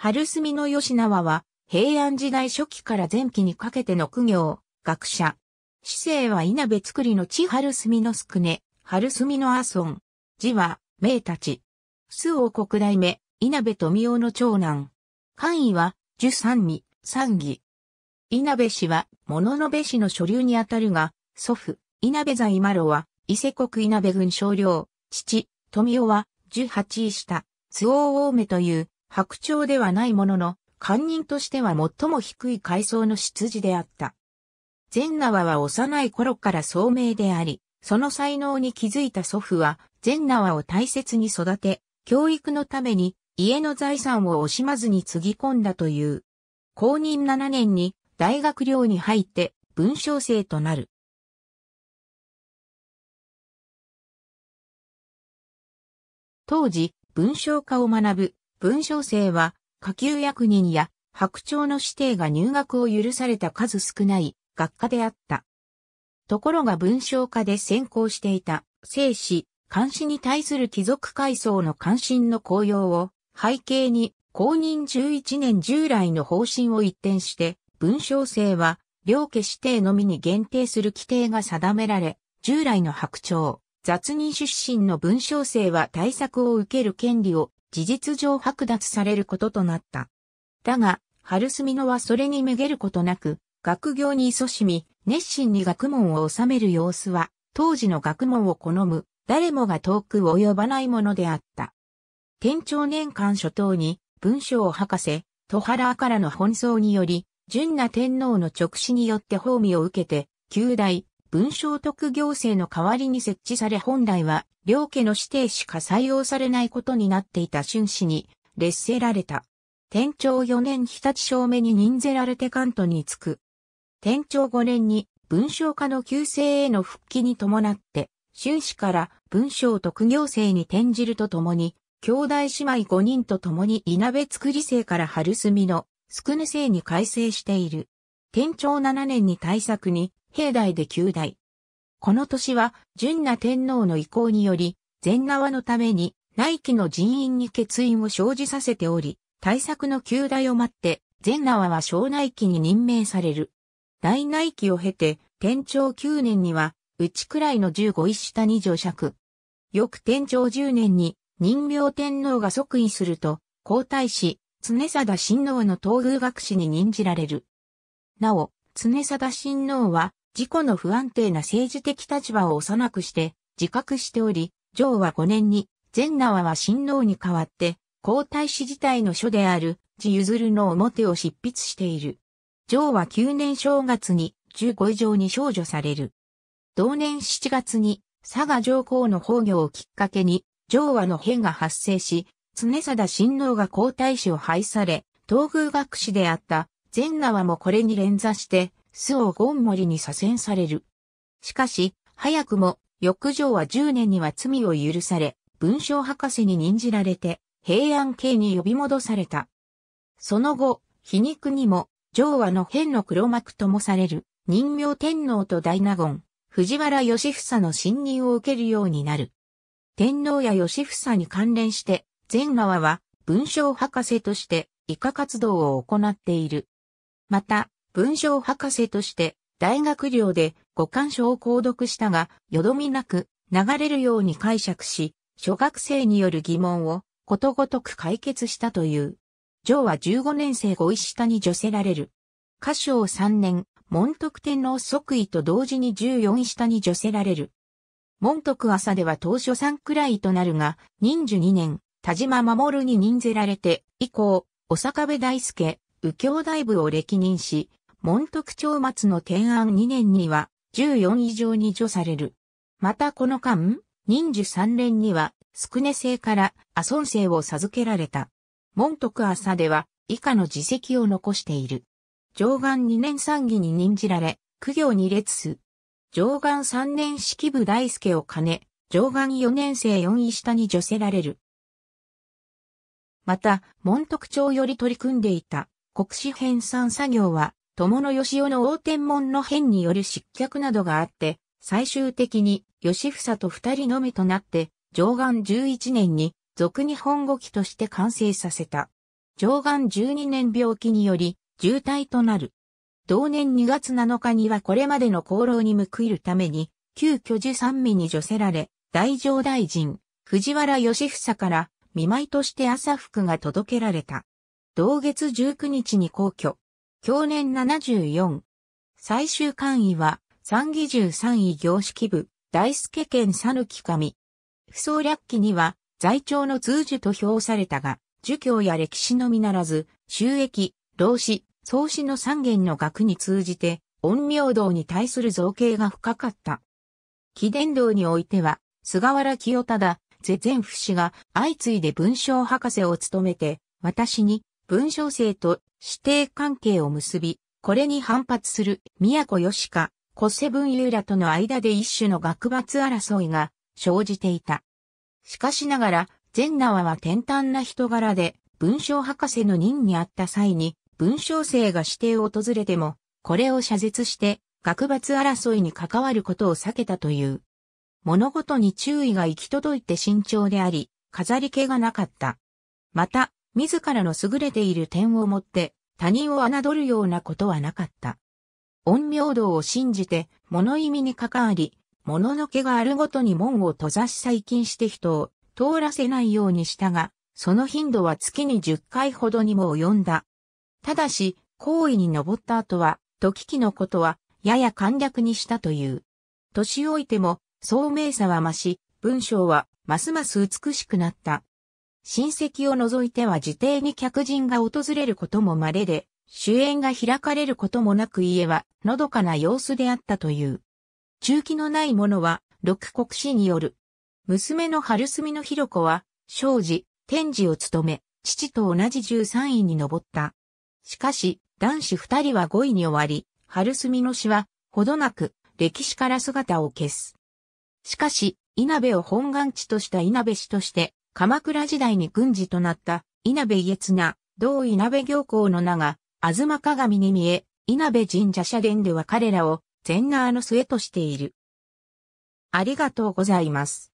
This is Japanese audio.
春住の吉縄は、平安時代初期から前期にかけての苦行、学者。市政は稲部作りの地春住の宿根、春住の阿孫。字は、名たち。周王国代目、稲部富雄の長男。官位は、十三位、三義。稲部氏は、物の部氏の所流にあたるが、祖父、稲部在麻呂は、伊勢国稲部軍少領、父、富雄は、十八位下、周王大目という、白鳥ではないものの、官人としては最も低い階層の執事であった。善縄は幼い頃から聡明であり、その才能に気づいた祖父は、善縄を大切に育て、教育のために家の財産を惜しまずにつぎ込んだという。公認7年に大学寮に入って文章生となる。当時、文章科を学ぶ文章生は、下級役人や白鳥の指定が入学を許された数少ない学科であった。ところが文章家で先行していた、生死、監視に対する貴族階層の関心の高揚を背景に公認11年従来の方針を一転して、文章生は両家指定のみに限定する規定が定められ、従来の白鳥、雑人出身の文章生は対策を受ける権利を事実上剥奪されることとなった。だが、春住野はそれにめげることなく、学業に勤しみ、熱心に学問を収める様子は、当時の学問を好む、誰もが遠く及ばないものであった。天長年間初頭に、文章を博士、戸原からの奔走により、純な天皇の直視によって褒美を受けて、旧大、文章特行政の代わりに設置され本来は両家の指定しか採用されないことになっていた春氏に劣勢られた。天長4年日立正目に任せられて関東に着く。天長5年に文章家の旧姓への復帰に伴って、春氏から文章特行政に転じるとともに、兄弟姉妹5人とともに稲部作り生から春住の、宿根生に改正している。天長7年に対策に、平代で9代。この年は、純那天皇の意向により、前縄のために、内記の人員に欠員を生じさせており、対策の旧代を待って、前縄は小内記に任命される。大内記を経て、天朝9年には、内くらいの十五一下に上爵。翌天朝10年に、任命天皇が即位すると、皇太子、常貞親王の東宮学士に任じられる。なお、常貞親王は、自己の不安定な政治的立場を幼くして自覚しており、上は5年に、全縄は親王に代わって、皇太子自体の書である、自譲るの表を執筆している。上は9年正月に、15以上に少女される。同年7月に、佐賀上皇の崩御をきっかけに、上和の変が発生し、常貞親王が皇太子を廃され、東宮学士であった、善縄もこれに連座して、巣をゴンモリに左遷される。しかし、早くも、翌上は10年には罪を許され、文章博士に任じられて、平安系に呼び戻された。その後、皮肉にも、上和の変の黒幕ともされる、人名天皇と大納言、藤原義房の侵入を受けるようになる。天皇や義房に関連して、善側は文章博士として、医科活動を行っている。また、文章博士として大学寮で五感書を購読したが、よどみなく流れるように解釈し、初学生による疑問をことごとく解決したという。ジョーは15年生五石下に除せられる。歌唱3年、門徳天皇即位と同時に14下に除せられる。門徳朝では当初3くらいとなるが、忍寿2年、田島守に任ぜられて、以降、お坂部大輔、右京大部を歴任し、門徳町末の天安2年には、14以上に除される。またこの間、忍寿3連には、宿根姓から阿孫姓を授けられた。門徳朝では、以下の自責を残している。上岸2年参議に任じられ、苦行に列す。上岸3年式部大輔を兼ね、上岸4年生4位下に除せられる。また、門徳町より取り組んでいた国史編纂作業は、友野義雄の大天門の変による失脚などがあって、最終的に義房と二人のみとなって、上岸十一年に俗日本語記として完成させた。上岸十二年病気により、重体となる。同年2月7日にはこれまでの功労に報いるために、旧居住三味に除せられ、大乗大臣、藤原義房から見舞いとして朝服が届けられた。同月19日に皇居、去年74。最終官位は、三義十三位行式部、大助県ぬき神。不総略記には、在庁の通樹と評されたが、儒教や歴史のみならず、収益、老子、創始の三元の学に通じて、陰陽道に対する造形が深かった。貴殿道においては、菅原清忠、是前不氏が相次いで文章博士を務めて、私に文章生と指定関係を結び、これに反発する宮古義家、古ン、文ーらとの間で一種の学罰争いが生じていた。しかしながら、善縄は天端な人柄で、文章博士の任にあった際に、文章生が指定を訪れても、これを謝絶して、学罰争いに関わることを避けたという。物事に注意が行き届いて慎重であり、飾り気がなかった。また、自らの優れている点をもって他人を侮るようなことはなかった。陰陽道を信じて物意味に関わり、物の毛があるごとに門を閉ざし細菌して人を通らせないようにしたが、その頻度は月に10回ほどにも及んだ。ただし、行為に登った後は、時期のことは、やや簡略にしたという。年老いても、聡明さは増し、文章は、ますます美しくなった。親戚を除いては自邸に客人が訪れることも稀で、主演が開かれることもなく家は、のどかな様子であったという。中期のない者は、六国史による。娘の春住の広子は、生児、天智を務め、父と同じ13位に上った。しかし、男子二人は5位に終わり、春住の死は、ほどなく、歴史から姿を消す。しかし、稲部を本願地とした稲部氏として、鎌倉時代に軍事となった稲部家綱、同稲部行幸の名が、東鏡に見え、稲部神社社殿では彼らを、ゼ側の末としている。ありがとうございます。